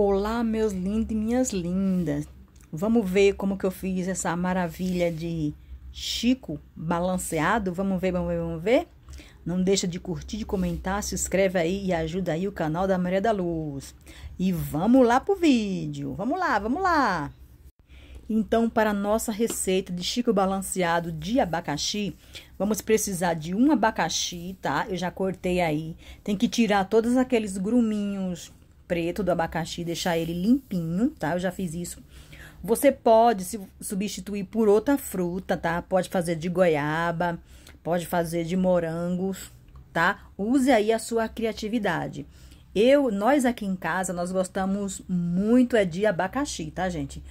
Olá, meus lindos e minhas lindas. Vamos ver como que eu fiz essa maravilha de Chico balanceado. Vamos ver, vamos ver, vamos ver. Não deixa de curtir, de comentar, se inscreve aí e ajuda aí o canal da Maria da Luz. E vamos lá pro vídeo. Vamos lá, vamos lá. Então, para a nossa receita de Chico balanceado de abacaxi, vamos precisar de um abacaxi, tá? Eu já cortei aí. Tem que tirar todos aqueles gruminhos preto do abacaxi, deixar ele limpinho, tá? Eu já fiz isso. Você pode se substituir por outra fruta, tá? Pode fazer de goiaba, pode fazer de morangos, tá? Use aí a sua criatividade. Eu, nós aqui em casa, nós gostamos muito é de abacaxi, tá, gente?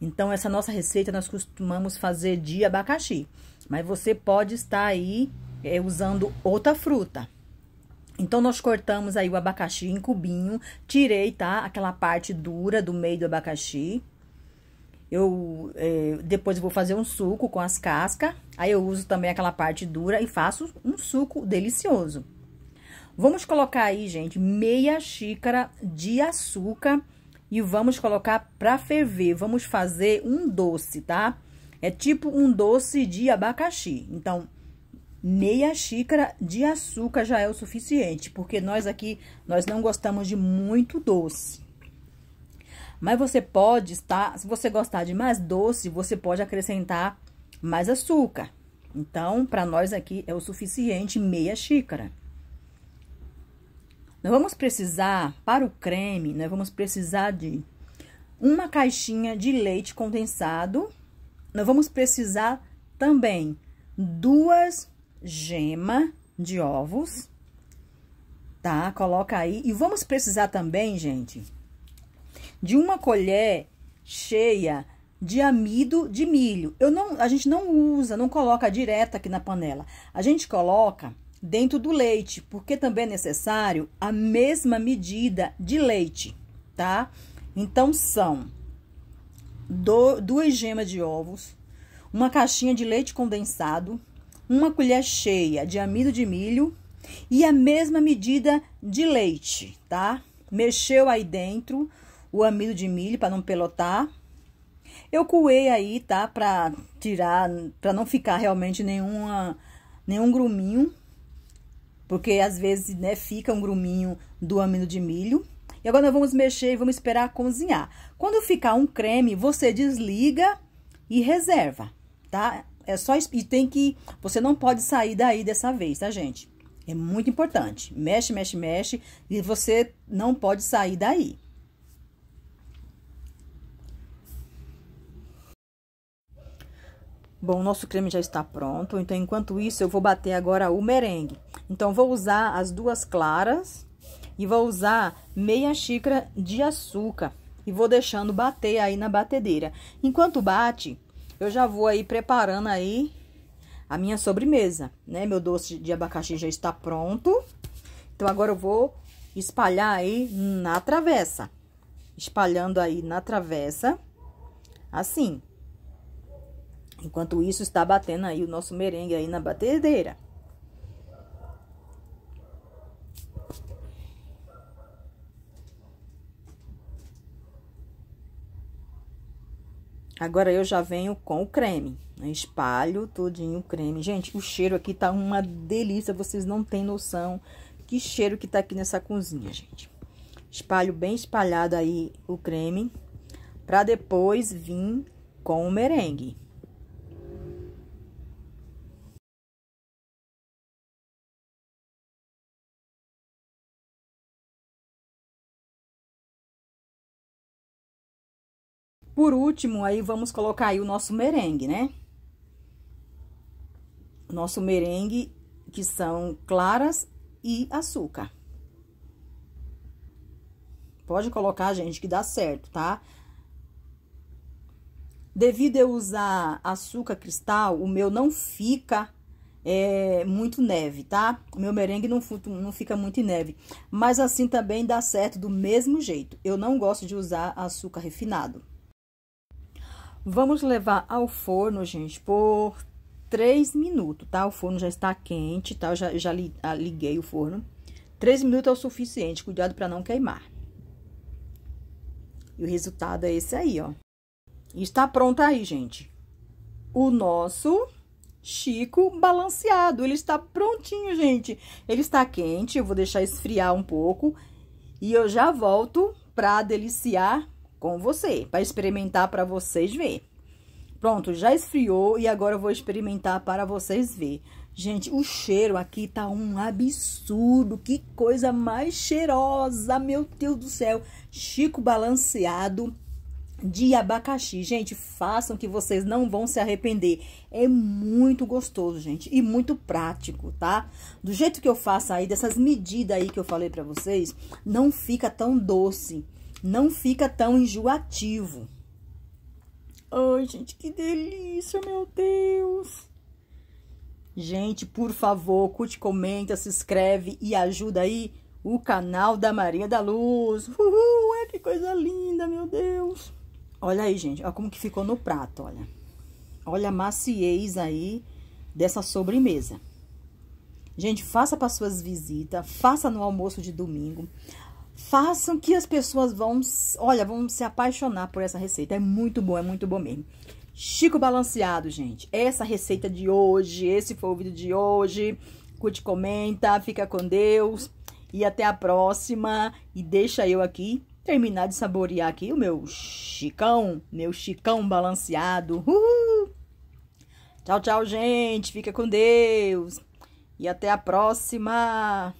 Então, essa nossa receita nós costumamos fazer de abacaxi. Mas você pode estar aí é, usando outra fruta, então, nós cortamos aí o abacaxi em cubinho, tirei, tá? Aquela parte dura do meio do abacaxi. Eu é, depois vou fazer um suco com as cascas. Aí eu uso também aquela parte dura e faço um suco delicioso. Vamos colocar aí, gente, meia xícara de açúcar e vamos colocar para ferver. Vamos fazer um doce, tá? É tipo um doce de abacaxi. Então, meia xícara de açúcar já é o suficiente, porque nós aqui, nós não gostamos de muito doce. Mas você pode estar, se você gostar de mais doce, você pode acrescentar mais açúcar. Então, para nós aqui é o suficiente meia xícara. Nós vamos precisar, para o creme, nós vamos precisar de uma caixinha de leite condensado. Nós vamos precisar também duas gema de ovos, tá? Coloca aí. E vamos precisar também, gente, de uma colher cheia de amido de milho. Eu não, a gente não usa, não coloca direto aqui na panela. A gente coloca dentro do leite, porque também é necessário a mesma medida de leite, tá? Então são do, duas gemas de ovos, uma caixinha de leite condensado, uma colher cheia de amido de milho e a mesma medida de leite, tá? Mexeu aí dentro o amido de milho para não pelotar. Eu coei aí, tá? Para tirar, para não ficar realmente nenhuma, nenhum gruminho, porque às vezes, né, fica um gruminho do amido de milho. E agora nós vamos mexer e vamos esperar cozinhar. Quando ficar um creme, você desliga e reserva, tá? É só e tem que você não pode sair daí dessa vez, tá, gente? É muito importante. Mexe, mexe, mexe e você não pode sair daí. Bom, nosso creme já está pronto, então enquanto isso eu vou bater agora o merengue. Então vou usar as duas claras e vou usar meia xícara de açúcar e vou deixando bater aí na batedeira. Enquanto bate, eu já vou aí preparando aí a minha sobremesa, né? Meu doce de abacaxi já está pronto. Então agora eu vou espalhar aí na travessa. Espalhando aí na travessa, assim. Enquanto isso, está batendo aí o nosso merengue aí na batedeira. Agora eu já venho com o creme. Eu espalho tudinho o creme. Gente, o cheiro aqui tá uma delícia. Vocês não têm noção que cheiro que tá aqui nessa cozinha, gente. Espalho bem espalhado aí o creme. Pra depois vir com o merengue. Por último, aí vamos colocar aí o nosso merengue, né? nosso merengue, que são claras e açúcar. Pode colocar, gente, que dá certo, tá? Devido eu usar açúcar cristal, o meu não fica é, muito neve, tá? O meu merengue não, não fica muito em neve. Mas assim também dá certo do mesmo jeito. Eu não gosto de usar açúcar refinado. Vamos levar ao forno, gente, por 3 minutos, tá? O forno já está quente, tá? Eu já, já li, ah, liguei o forno. 3 minutos é o suficiente, cuidado para não queimar. E o resultado é esse aí, ó. está pronto aí, gente. O nosso Chico balanceado. Ele está prontinho, gente. Ele está quente, eu vou deixar esfriar um pouco. E eu já volto para deliciar com você, para experimentar para vocês ver. Pronto, já esfriou e agora eu vou experimentar para vocês ver. Gente, o cheiro aqui tá um absurdo. Que coisa mais cheirosa, meu Deus do céu. Chico balanceado de abacaxi. Gente, façam que vocês não vão se arrepender. É muito gostoso, gente, e muito prático, tá? Do jeito que eu faço aí, dessas medidas aí que eu falei pra vocês, não fica tão doce não fica tão enjoativo. Ai, gente, que delícia, meu Deus! Gente, por favor, curte, comenta, se inscreve e ajuda aí o canal da Maria da Luz. Uhul, é que coisa linda, meu Deus! Olha aí, gente, olha como que ficou no prato, olha. Olha a maciez aí dessa sobremesa. Gente, faça para suas visitas, faça no almoço de domingo façam que as pessoas vão, olha, vão se apaixonar por essa receita. É muito bom, é muito bom mesmo. Chico balanceado, gente. Essa receita de hoje, esse foi o vídeo de hoje. Curte, comenta, fica com Deus e até a próxima. E deixa eu aqui terminar de saborear aqui o meu chicão, meu chicão balanceado. Uhul! Tchau, tchau, gente. Fica com Deus. E até a próxima.